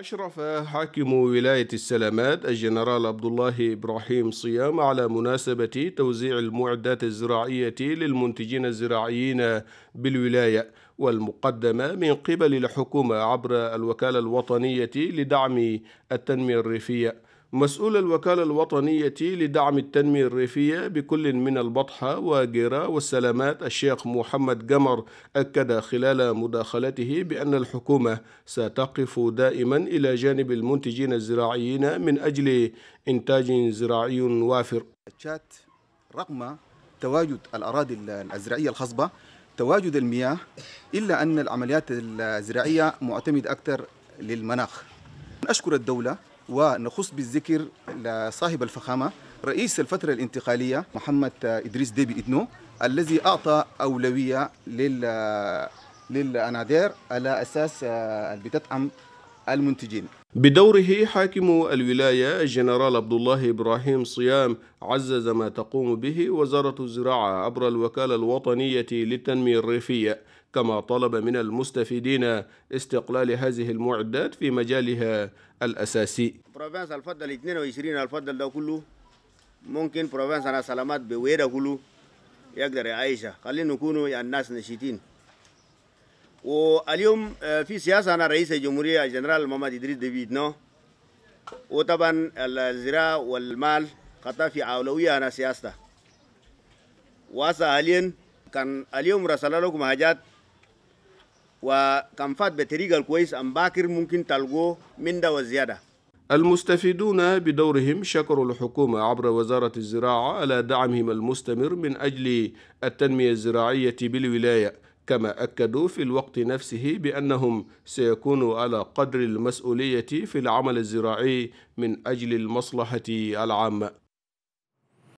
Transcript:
أشرف حاكم ولاية السلامات الجنرال عبد الله إبراهيم صيام على مناسبة توزيع المعدات الزراعية للمنتجين الزراعيين بالولاية والمقدمة من قبل الحكومة عبر الوكالة الوطنية لدعم التنمية الريفية مسؤول الوكالة الوطنية لدعم التنمية الريفية بكل من البطحة وجيرة والسلامات الشيخ محمد قمر أكد خلال مداخلته بأن الحكومة ستقف دائما إلى جانب المنتجين الزراعيين من أجل إنتاج زراعي وافر رغم تواجد الأراضي الزراعية الخصبة تواجد المياه إلا أن العمليات الزراعية معتمدة أكثر للمناخ أشكر الدولة ونخص بالذكر لصاحب الفخامة رئيس الفترة الانتقالية محمد إدريس ديبي إدنو الذي أعطى أولوية لل للأنادير على أساس اللي بتدعم المنتجين بدوره حاكم الولاية الجنرال عبد الله إبراهيم صيام عزز ما تقوم به وزارة الزراعة عبر الوكالة الوطنية للتنمية الريفية كما طلب من المستفيدين استقلال هذه المعدات في مجالها الأساسي بروفانس الفضل 22 الفضل ده كله ممكن بروفانس أنا سلامات بويرة كله يقدر يعيشها خلينا نكونوا يعني الناس نشيطين واليوم آه، في سياسة أنا رئيس الجمهورية الجنرال محمد إدريس ديفيد نو وطبعا الزراعة والمال قطع في أولوية أنا سياسة واسا حاليا كان اليوم رسالة لكم حاجات وكان فات بطريقة الكويس أم باكر ممكن تلقوه من دا وزيادة المستفيدون بدورهم شكروا الحكومة عبر وزارة الزراعة على دعمهم المستمر من أجل التنمية الزراعية بالولاية كما أكدوا في الوقت نفسه بأنهم سيكونوا على قدر المسؤولية في العمل الزراعي من أجل المصلحة العامة